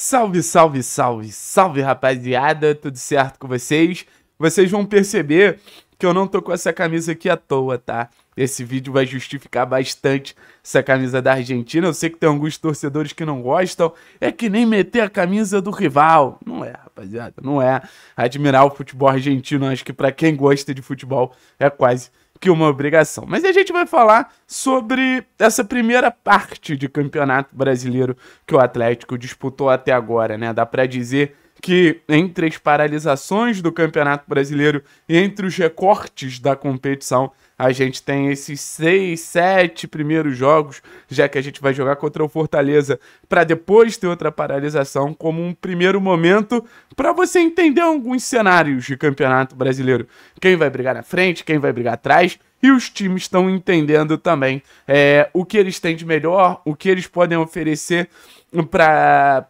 Salve, salve, salve, salve rapaziada, tudo certo com vocês? Vocês vão perceber que eu não tô com essa camisa aqui à toa, tá? Esse vídeo vai justificar bastante essa camisa da Argentina. Eu sei que tem alguns torcedores que não gostam. É que nem meter a camisa do rival. Não é, rapaziada, não é. Admirar o futebol argentino, acho que para quem gosta de futebol é quase que uma obrigação. Mas a gente vai falar sobre essa primeira parte de campeonato brasileiro que o Atlético disputou até agora, né? Dá para dizer que entre as paralisações do Campeonato Brasileiro e entre os recortes da competição, a gente tem esses seis, sete primeiros jogos, já que a gente vai jogar contra o Fortaleza, para depois ter outra paralisação, como um primeiro momento para você entender alguns cenários de campeonato brasileiro. Quem vai brigar na frente, quem vai brigar atrás. E os times estão entendendo também é, o que eles têm de melhor, o que eles podem oferecer para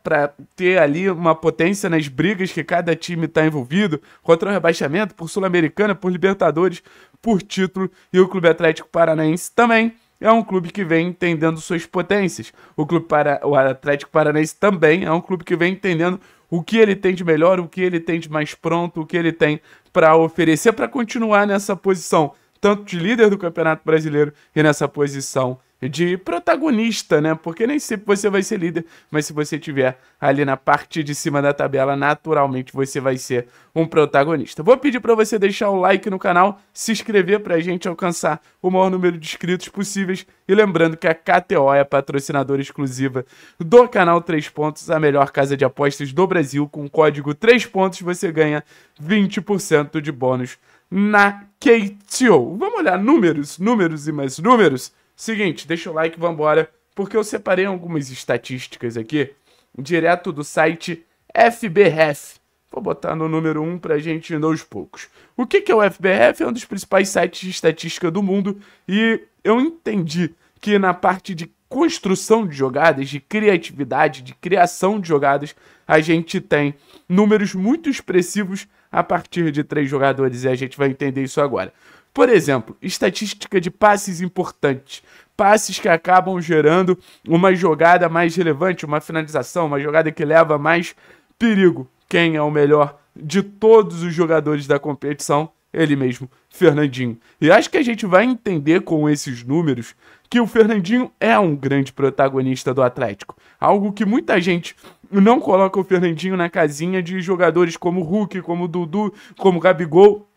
ter ali uma potência nas brigas que cada time está envolvido, contra o rebaixamento, por Sul-Americana, por Libertadores, por título e o Clube Atlético Paranaense também é um clube que vem entendendo suas potências. O clube para o Atlético Paranaense também é um clube que vem entendendo o que ele tem de melhor, o que ele tem de mais pronto, o que ele tem para oferecer para continuar nessa posição tanto de líder do Campeonato Brasileiro e nessa posição de protagonista, né? Porque nem sempre você vai ser líder, mas se você tiver ali na parte de cima da tabela, naturalmente você vai ser um protagonista. Vou pedir para você deixar um like no canal, se inscrever para a gente alcançar o maior número de inscritos possíveis e lembrando que a KTO é a patrocinadora exclusiva do canal 3 Pontos, a melhor casa de apostas do Brasil. Com o código 3 Pontos você ganha 20% de bônus na KTO. Vamos olhar números, números e mais números. Seguinte, deixa o like, vambora, porque eu separei algumas estatísticas aqui, direto do site FBREF. Vou botar no número 1 um pra gente ir aos poucos. O que, que é o FBREF? É um dos principais sites de estatística do mundo e eu entendi que na parte de construção de jogadas, de criatividade, de criação de jogadas, a gente tem números muito expressivos a partir de três jogadores e a gente vai entender isso agora. Por exemplo, estatística de passes importantes. Passes que acabam gerando uma jogada mais relevante, uma finalização, uma jogada que leva mais perigo. Quem é o melhor de todos os jogadores da competição? Ele mesmo, Fernandinho. E acho que a gente vai entender com esses números que o Fernandinho é um grande protagonista do Atlético. Algo que muita gente não coloca o Fernandinho na casinha de jogadores como Hulk, como Dudu, como Gabigol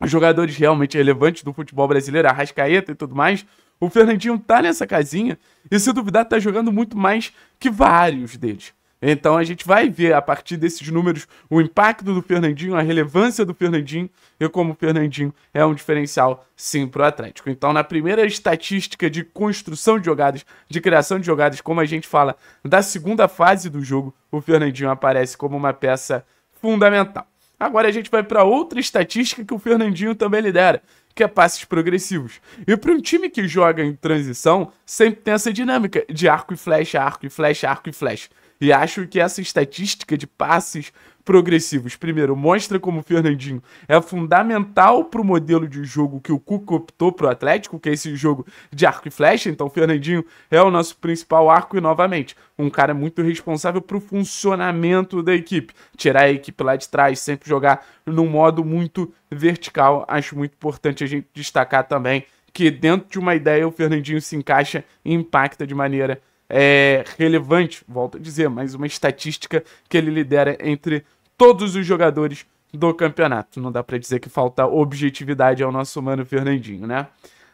os jogadores realmente relevantes do futebol brasileiro, Arrascaeta e tudo mais, o Fernandinho tá nessa casinha e, se duvidar, tá jogando muito mais que vários deles. Então a gente vai ver a partir desses números o impacto do Fernandinho, a relevância do Fernandinho e como o Fernandinho é um diferencial sim para o Atlético. Então, na primeira estatística de construção de jogadas, de criação de jogadas, como a gente fala, da segunda fase do jogo, o Fernandinho aparece como uma peça fundamental. Agora a gente vai para outra estatística que o Fernandinho também lidera, que é passes progressivos. E para um time que joga em transição, sempre tem essa dinâmica de arco e flecha, arco e flecha, arco e flecha. E acho que essa estatística de passes progressivos, primeiro, mostra como o Fernandinho é fundamental para o modelo de jogo que o Cuca optou para o Atlético, que é esse jogo de arco e flecha. Então, o Fernandinho é o nosso principal arco e, novamente, um cara muito responsável para o funcionamento da equipe. Tirar a equipe lá de trás, sempre jogar num modo muito vertical. Acho muito importante a gente destacar também que dentro de uma ideia o Fernandinho se encaixa e impacta de maneira é, relevante, volto a dizer, mas uma estatística que ele lidera entre todos os jogadores do campeonato. Não dá para dizer que falta objetividade ao nosso mano Fernandinho, né?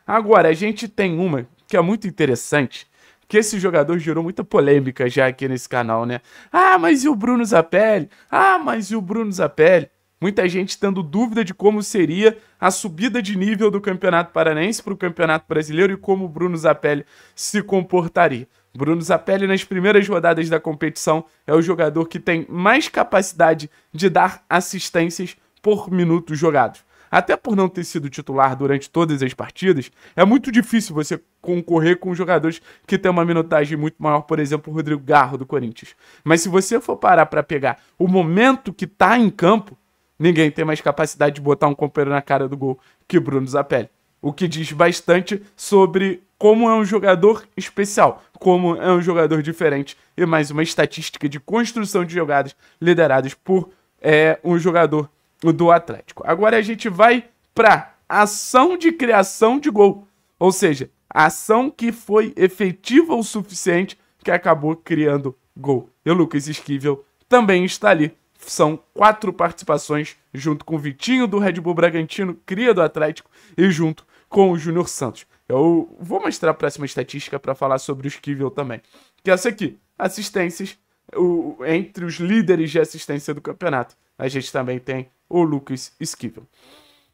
Agora, a gente tem uma que é muito interessante, que esse jogador gerou muita polêmica já aqui nesse canal, né? Ah, mas e o Bruno Zapelli? Ah, mas e o Bruno Zapelli? Muita gente tendo dúvida de como seria a subida de nível do Campeonato Paranense para o Campeonato Brasileiro e como o Bruno Zapelli se comportaria. Bruno Zapelli, nas primeiras rodadas da competição, é o jogador que tem mais capacidade de dar assistências por minutos jogados. Até por não ter sido titular durante todas as partidas, é muito difícil você concorrer com jogadores que têm uma minutagem muito maior, por exemplo, o Rodrigo Garro do Corinthians. Mas se você for parar para pegar o momento que está em campo, ninguém tem mais capacidade de botar um companheiro na cara do gol que Bruno Zapelli. O que diz bastante sobre como é um jogador especial, como é um jogador diferente e mais uma estatística de construção de jogadas lideradas por é, um jogador do Atlético. Agora a gente vai para ação de criação de gol, ou seja, ação que foi efetiva o suficiente que acabou criando gol. E o Lucas Esquivel também está ali. São quatro participações junto com o Vitinho do Red Bull Bragantino, cria do Atlético, e junto com o Júnior Santos. Eu vou mostrar a próxima estatística para falar sobre o Esquivel também. Que é essa aqui: assistências. O, entre os líderes de assistência do campeonato, a gente também tem o Lucas Esquivel.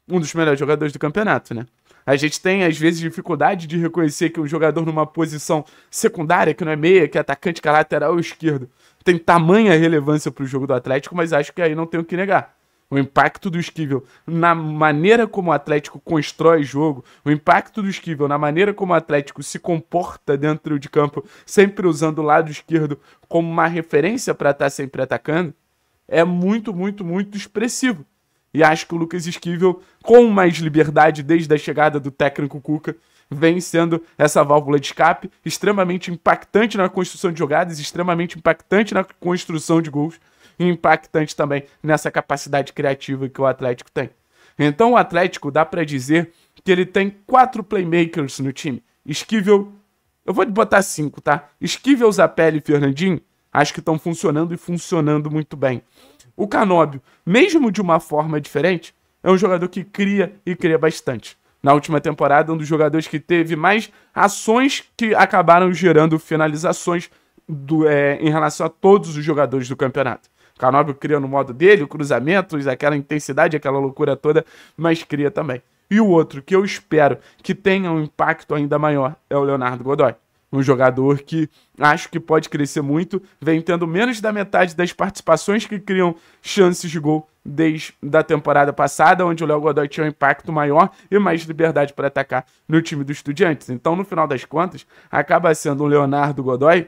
Um dos melhores jogadores do campeonato, né? A gente tem, às vezes, dificuldade de reconhecer que um jogador numa posição secundária, que não é meia, que é atacante, que é lateral ou esquerdo, tem tamanha relevância para o jogo do Atlético, mas acho que aí não tem o que negar o impacto do Esquivel na maneira como o Atlético constrói jogo, o impacto do Esquivel na maneira como o Atlético se comporta dentro de campo, sempre usando o lado esquerdo como uma referência para estar tá sempre atacando, é muito, muito, muito expressivo. E acho que o Lucas Esquivel, com mais liberdade desde a chegada do técnico Cuca, vem sendo essa válvula de escape extremamente impactante na construção de jogadas, extremamente impactante na construção de gols e impactante também nessa capacidade criativa que o Atlético tem. Então o Atlético dá para dizer que ele tem quatro playmakers no time. Esquivel, eu vou botar cinco, tá? Esquivel, Zapelli e Fernandinho, acho que estão funcionando e funcionando muito bem. O Canóbio, mesmo de uma forma diferente, é um jogador que cria e cria bastante. Na última temporada, um dos jogadores que teve mais ações que acabaram gerando finalizações do, é, em relação a todos os jogadores do campeonato. Canóbio cria no modo dele, cruzamentos, aquela intensidade, aquela loucura toda, mas cria também. E o outro que eu espero que tenha um impacto ainda maior é o Leonardo Godoy. Um jogador que acho que pode crescer muito, vem tendo menos da metade das participações que criam chances de gol desde da temporada passada, onde o Léo Godoy tinha um impacto maior e mais liberdade para atacar no time dos Estudiantes. Então, no final das contas, acaba sendo o Leonardo Godoy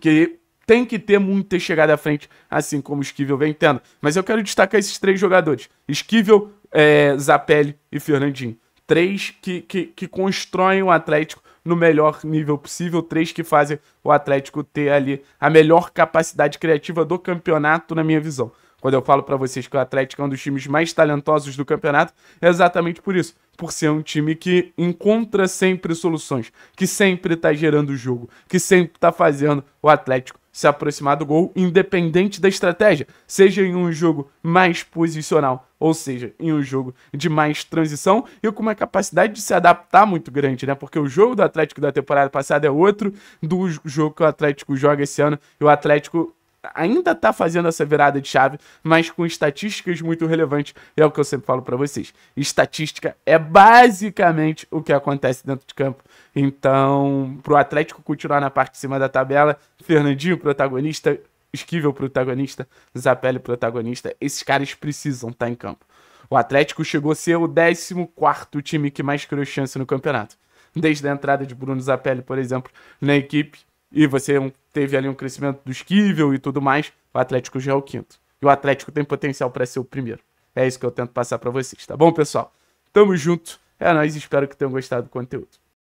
que tem que ter muita chegada à frente, assim como o Esquivel vem tendo. Mas eu quero destacar esses três jogadores: Esquivel, é, Zapelli e Fernandinho. Três que, que, que constroem o Atlético no melhor nível possível, três que fazem o Atlético ter ali a melhor capacidade criativa do campeonato, na minha visão. Quando eu falo para vocês que o Atlético é um dos times mais talentosos do campeonato, é exatamente por isso por ser um time que encontra sempre soluções, que sempre está gerando jogo, que sempre está fazendo o Atlético se aproximar do gol, independente da estratégia, seja em um jogo mais posicional, ou seja, em um jogo de mais transição e com uma capacidade de se adaptar muito grande, né? Porque o jogo do Atlético da temporada passada é outro do jogo que o Atlético joga esse ano e o Atlético ainda está fazendo essa virada de chave, mas com estatísticas muito relevantes. é o que eu sempre falo para vocês. Estatística é basicamente o que acontece dentro de campo. Então, para o Atlético continuar na parte de cima da tabela, Fernandinho protagonista, Esquivel protagonista, Zapelli protagonista, esses caras precisam estar tá em campo. O Atlético chegou a ser o 14 time que mais criou chance no campeonato. Desde a entrada de Bruno Zapelli, por exemplo, na equipe, e você é teve ali um crescimento do esquivel e tudo mais, o Atlético já é o quinto. E o Atlético tem potencial para ser o primeiro. É isso que eu tento passar para vocês, tá bom, pessoal? Tamo junto. É nóis, espero que tenham gostado do conteúdo.